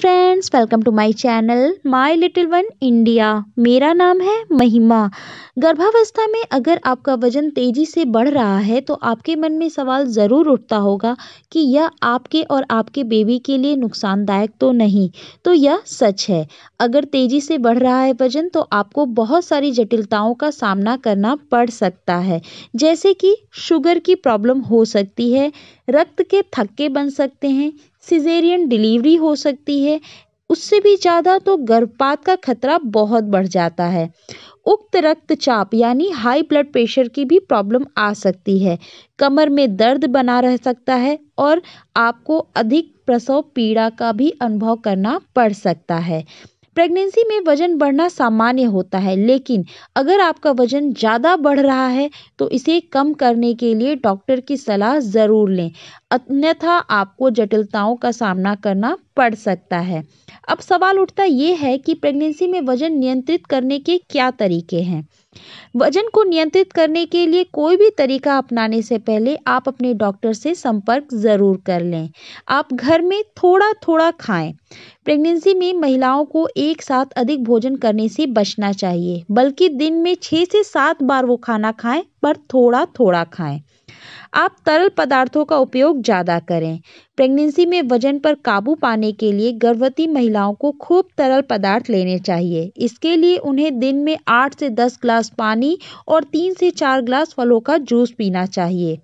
friends welcome to my channel my little one India मेरा नाम है महिमा गर्भावस्था में अगर आपका वजन तेज़ी से बढ़ रहा है तो आपके मन में सवाल ज़रूर उठता होगा कि यह आपके और आपके बेबी के लिए नुकसानदायक तो नहीं तो यह सच है अगर तेज़ी से बढ़ रहा है वजन तो आपको बहुत सारी जटिलताओं का सामना करना पड़ सकता है जैसे कि शुगर की प्रॉब्लम हो सकती है रक्त के थक्के बन सकते हैं सिजेरियन डिलीवरी हो सकती है उससे भी ज़्यादा तो गर्भपात का खतरा बहुत बढ़ जाता है उक्त रक्तचाप यानी हाई ब्लड प्रेशर की भी प्रॉब्लम आ सकती है कमर में दर्द बना रह सकता है और आपको अधिक प्रसव पीड़ा का भी अनुभव करना पड़ सकता है प्रेगनेंसी में वजन बढ़ना सामान्य होता है लेकिन अगर आपका वजन ज़्यादा बढ़ रहा है तो इसे कम करने के लिए डॉक्टर की सलाह ज़रूर लें अन्यथा आपको जटिलताओं का सामना करना पड़ सकता है अब सवाल उठता ये है कि प्रेगनेंसी में वजन नियंत्रित करने के क्या तरीके हैं वजन को नियंत्रित करने के लिए कोई भी तरीका अपनाने से पहले आप अपने डॉक्टर से संपर्क ज़रूर कर लें आप घर में थोड़ा थोड़ा खाएं प्रेगनेंसी में महिलाओं को एक साथ अधिक भोजन करने से बचना चाहिए बल्कि दिन में छः से सात बार वो खाना खाएं पर थोड़ा थोड़ा खाएं आप तरल पदार्थों का उपयोग ज़्यादा करें प्रेगनेंसी में वजन पर काबू पाने के लिए गर्भवती महिलाओं को खूब तरल पदार्थ लेने चाहिए इसके लिए उन्हें दिन में आठ से दस ग्लास पानी और तीन से चार ग्लास फलों का जूस पीना चाहिए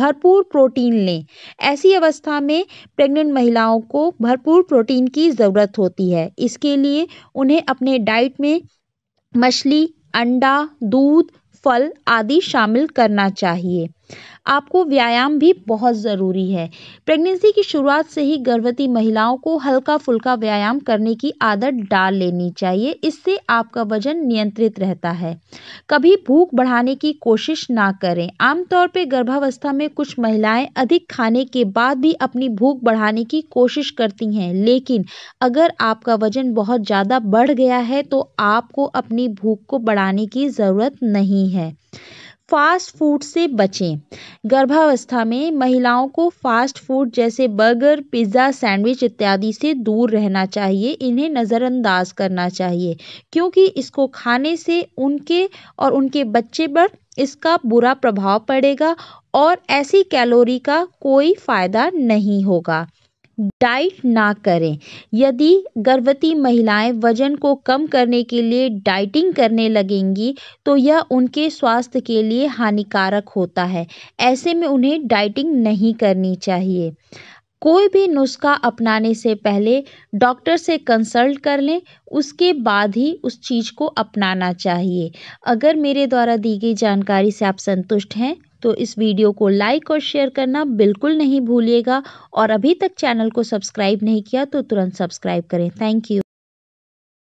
भरपूर प्रोटीन लें ऐसी अवस्था में प्रेग्नेंट महिलाओं को भरपूर प्रोटीन की ज़रूरत होती है इसके लिए उन्हें अपने डाइट में मछली अंडा दूध फल आदि शामिल करना चाहिए आपको व्यायाम भी बहुत ज़रूरी है प्रेगनेंसी की शुरुआत से ही गर्भवती महिलाओं को हल्का फुल्का व्यायाम करने की आदत डाल लेनी चाहिए इससे आपका वजन नियंत्रित रहता है कभी भूख बढ़ाने की कोशिश ना करें आमतौर पर गर्भावस्था में कुछ महिलाएं अधिक खाने के बाद भी अपनी भूख बढ़ाने की कोशिश करती हैं लेकिन अगर आपका वजन बहुत ज़्यादा बढ़ गया है तो आपको अपनी भूख को बढ़ाने की ज़रूरत नहीं है फास्ट फूड से बचें गर्भावस्था में महिलाओं को फास्ट फूड जैसे बर्गर पिज़्ज़ा सैंडविच इत्यादि से दूर रहना चाहिए इन्हें नज़रअंदाज करना चाहिए क्योंकि इसको खाने से उनके और उनके बच्चे पर इसका बुरा प्रभाव पड़ेगा और ऐसी कैलोरी का कोई फ़ायदा नहीं होगा डाइट ना करें यदि गर्भवती महिलाएं वजन को कम करने के लिए डाइटिंग करने लगेंगी तो यह उनके स्वास्थ्य के लिए हानिकारक होता है ऐसे में उन्हें डाइटिंग नहीं करनी चाहिए कोई भी नुस्खा अपनाने से पहले डॉक्टर से कंसल्ट कर लें उसके बाद ही उस चीज़ को अपनाना चाहिए अगर मेरे द्वारा दी गई जानकारी से आप संतुष्ट हैं तो इस वीडियो को लाइक और शेयर करना बिल्कुल नहीं भूलिएगा और अभी तक चैनल को सब्सक्राइब नहीं किया तो तुरंत सब्सक्राइब करें थैंक यू